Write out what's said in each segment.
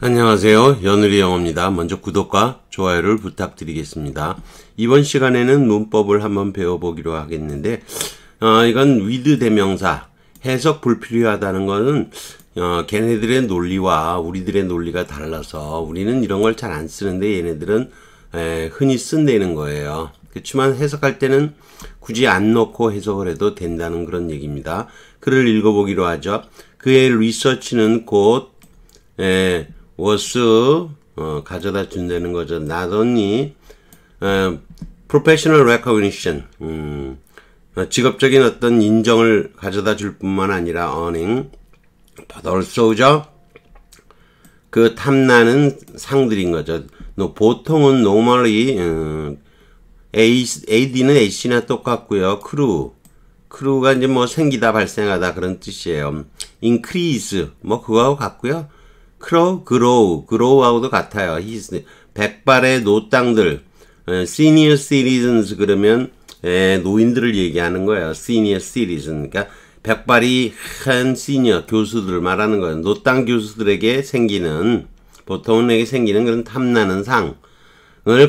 안녕하세요. 연우리 영어입니다. 먼저 구독과 좋아요를 부탁드리겠습니다. 이번 시간에는 문법을 한번 배워보기로 하겠는데 어, 이건 위드 대명사 해석 불필요하다는 것은 어, 걔네들의 논리와 우리들의 논리가 달라서 우리는 이런 걸 잘 안 쓰는데 얘네들은 에, 흔히 쓴다는 거예요. 그렇지만 해석할 때는 굳이 안 넣고 해석을 해도 된다는 그런 얘기입니다. 글을 읽어보기로 하죠. 그의 리서치는 곧 에, 워스 어, 가져다 준다는 거죠. Not only 어, professional recognition 음, 어, 직업적인 어떤 인정을 가져다 줄 뿐만 아니라 earning but also죠. 그 탐나는 상들인 거죠. 보통은 normally 음, A, d 는 AC나 똑같고요. c r 크루가 이제 뭐 생기다 발생하다 그런 뜻이에요. increase 뭐 그거하고 같고요. 크로 그로우 그로우하고도 같아요. 히스 백발의 노땅들 예, senior citizens 그러면 에, 예, 노인들을 얘기하는 거예요. senior citizen 그러니까 백발이 한 시니어 교수들을 말하는 거예요. 노땅 교수들에게 생기는 보통에게 생기는 그런 탐나는 상을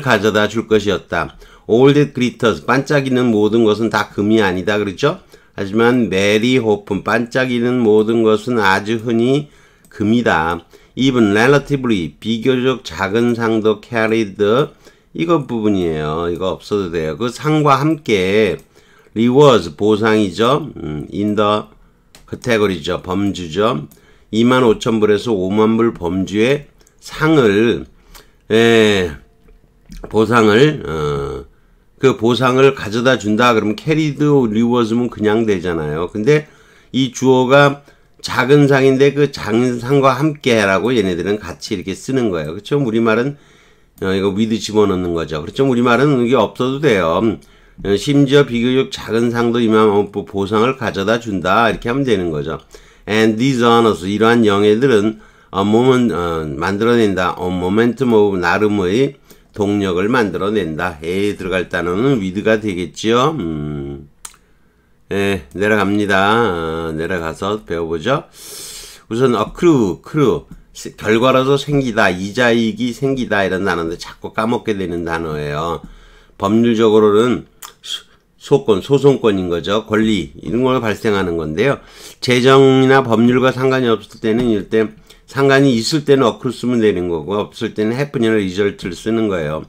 가져다 줄 것이었다. All glitters 반짝이는 모든 것은 다 금이 아니다 그렇죠? 하지만 메리 호픈 반짝이는 모든 것은 아주 흔히 금이다. even relatively 비교적 작은 상도 carried 이거 부분이에요. 이거 없어도 돼요. 그 상과 함께 rewards 보상이죠. 음, in the category죠. 범주죠. 25,000불에서 5만불 범주의 상을 에, 예, 보상을 어, 그 보상을 가져다 준다 그러면 캐리드 리워즈면 그냥 되잖아요. 근데 이 주어가 작은 상인데 그 작은 상과 함께라고 얘네들은 같이 이렇게 쓰는 거예요. 그렇죠? 우리말은 어, 이거 위드 집어넣는 거죠. 그렇죠? 우리말은 이게 없어도 돼요. 어, 심지어 비교적 작은 상도 이만 보상을 가져다 준다 이렇게 하면 되는 거죠. And these honors 이러한 영예들은 a moment, 어, 만들어낸다. a momentum of 나름의 동력을 만들어낸다. 에 들어갈 단어는 위드가 되겠지요. 음. 예, 내려갑니다. 어, 내려가서 배워보죠. 우선 accrue, accrue. 결과로서 생기다, 이자익이 생기다 이런 단어인데 자꾸 까먹게 되는 단어예요. 법률적으로는 소권, 소송권인 거죠. 권리 이런 걸 발생하는 건데요. 재정이나 법률과 상관이 없을 때는 일때 상관이 있을 때는 어클 쓰면 되는 거고 없을 때는 해프닝을 리절트를 쓰는 거예요.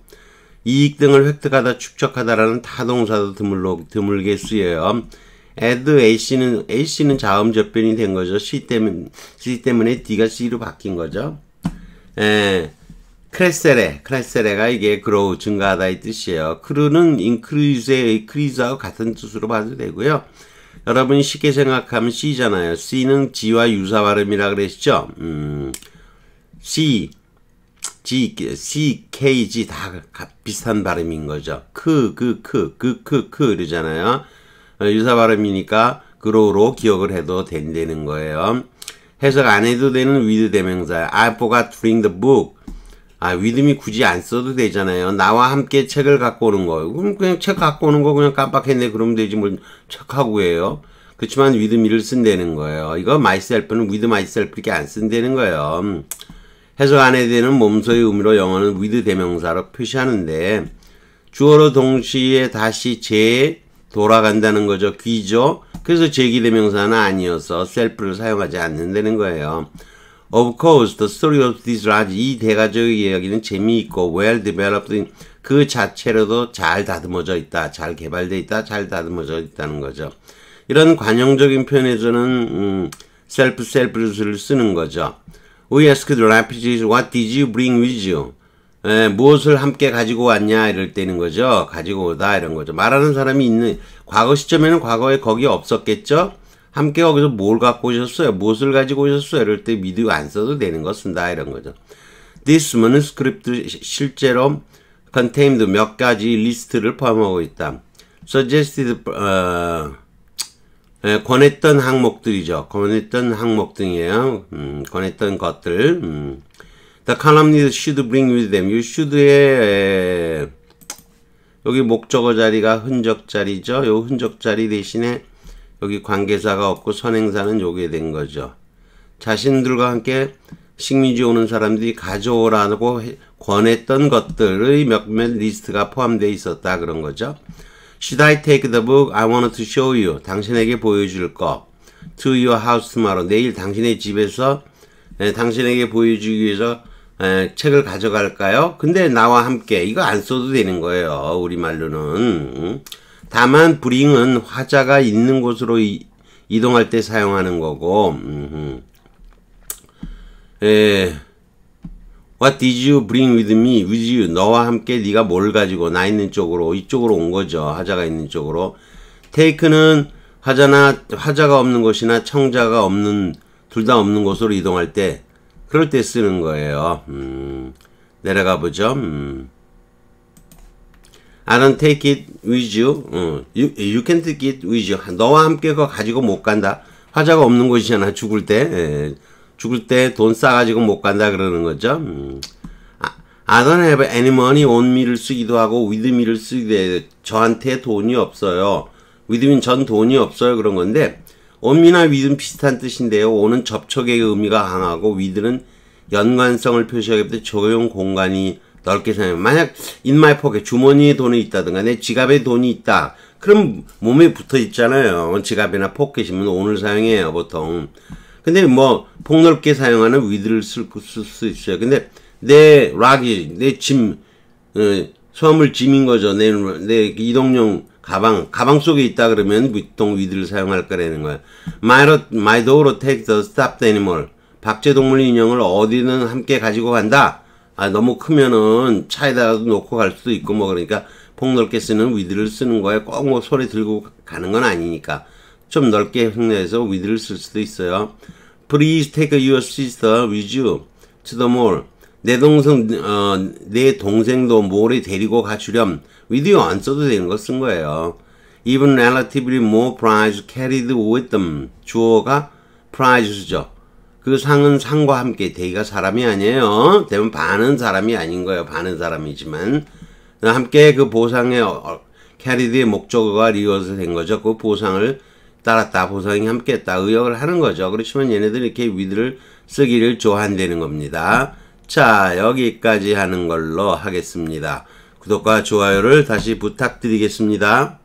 이익 등을 획득하다 축적하다라는 타동사도 드물로, 드물게 쓰여요. add a 씨는 ac는 자음 접변이 된 거죠. c 때문 c 때문에 d가 c로 바뀐 거죠. 에 예. 크레세레 크레세레가 이게 grow 증가하다의 뜻이에요. 크루는 increase의 increase하고 같은 뜻으로 봐도 되고요. 여러분이 쉽게 생각하면 c잖아요. c는 g와 유사 발음이라 그랬죠. 음, c G, C, K, G 다 비슷한 발음인 거죠. 크, 그, 크, 그, 크, 크 이러잖아요. 유사 발음이니까 그로로 기억을 해도 된다는 거예요. 해석 안 해도 되는 with 대명사 I forgot to bring the book 아, 위드미 굳이 안 써도 되잖아요. 나와 함께 책을 갖고 오는 거. 그럼 그냥 책 갖고 오는 거 그냥 깜빡했네. 그러면 되지. 뭘척하고 해요. 그렇지만 위드미를 쓴다는 거예요. 이거 myself는 with myself 이렇게 안 쓴다는 거예요. 해석 안해도 되는 몸소의 의미로 영어는 with 대명사로 표시하는데 주어로 동시에 다시 제 돌아간다는 거죠. 귀죠. 그래서 제기대명사는 아니어서 셀프를 사용하지 않는다는 거예요. Of course, the story of this large 이 대가족의 네 이야기는 재미있고 well developed 그 자체로도 잘 다듬어져 있다, 잘 개발돼 있다, 잘 다듬어져 있다는 거죠. 이런 관용적인 표현에서는 음, self self를 쓰는 거죠. We asked the refugees, what did you bring with you? 에, 예, 무엇을 함께 가지고 왔냐 이럴 때는 거죠. 가지고 오다 이런 거죠. 말하는 사람이 있는 과거 시점에는 과거에 거기 없었겠죠. 함께 거기서 뭘 갖고 오셨어요? 무엇을 가지고 오셨어요? 이럴 때 미드 안 써도 되는 거 쓴다 이런 거죠. This manuscript 실제로 contained 몇 가지 리스트를 포함하고 있다. suggested 어, 예, 권했던 항목들이죠. 권했던 항목 등이에요. 음, 권했던 것들. 음. The columnist should bring with them. y should의 예, 예. 여기 목적어 자리가 흔적 자리죠. 요 흔적 자리 대신에 여기 관계사가 없고 선행사는 요게 된 거죠. 자신들과 함께 식민지 오는 사람들이 가져오라고 권했던 것들의 몇몇 리스트가 포함되어 있었다 그런 거죠. Should I take the book? I wanted to show you. 당신에게 보여줄 거. To your house tomorrow. 내일 당신의 집에서 네, 당신에게 보여주기 위해서 에, 책을 가져갈까요? 근데 나와 함께 이거 안 써도 되는 거예요. 우리말로는. 다만 브링은 화자가 있는 곳으로 이, 동할때 사용하는 거고 음흠. 에, What did you bring with me? with you? 너와 함께 네가 뭘 가지고 나 있는 쪽으로 이쪽으로 온 거죠. 화자가 있는 쪽으로. 테이크는 화자나 화자가 없는 곳이나 청자가 없는 둘 다 없는 곳으로 이동할 때 그럴 때 쓰는 거예요. 음, 내려가 보죠. 음. I don't take it with you. 음, you. You can take it with you. 너와 함께 그거 가지고 못 간다. 화자가 없는 곳이잖아. 죽을 때. 예. 죽을 때 돈 싸가지고 못 간다 그러는 거죠. 음. 아, I don't have any money on me를 쓰기도 하고 with me를 쓰기도 해요. 저한테 돈이 없어요. with me는 전 돈이 없어요. 그런 건데 온미나 위드는 비슷한 뜻인데요. 오는 접촉의 의미가 강하고 위드는 연관성을 표시하기때 문에 조용 공간이 넓게 생각해요. 만약 인마이폭에 주머니에 돈이 있다든가 내 지갑에 돈이 있다. 그럼 몸에 붙어 있잖아요. 지갑이나 포켓이면 오늘 사용해요 보통. 근데 뭐 폭넓게 사용하는 위드를 쓸 수 있어요. 근데 내 락이 내짐 어, 소화물 짐인 거죠. 내, 내 이동용 가방 가방 속에 있다 그러면 보통 위드를 사용할 거라는 거예요 y my dog로 take the stuffed animal. 박제동물 인형을 어디든 함께 가지고 간다. 아 너무 크면은 차에다가도 놓고 갈 수도 있고 뭐 그러니까 폭넓게 쓰는 위드를 쓰는 거에 꼭뭐 소리 들고 가는 건 아니니까 좀 넓게 흉내해서 위드를 쓸 수도 있어요. Please take your sister with you to the mall. 내 동생 어, 내 동생도 모래 데리고 가주렴 위디오 안 써도 되는 거 쓴 거예요. Even relatively more prize carried with them 주어가 prize죠. 그 상은 상과 함께 대기가 사람이 아니에요. 대면 반은 사람이 아닌 거예요. 반은 사람이지만 함께 그 보상의 어, 캐리드의 어, 목적어가 리어서 된 거죠. 그 보상을 따랐다. 보상이 함께 했다. 의역을 하는 거죠. 그렇지만 얘네들은 이렇게 위드를 쓰기를 좋아한다는 겁니다. 자, 여기까지 하는 걸로 하겠습니다. 구독과 좋아요를 다시 부탁드리겠습니다.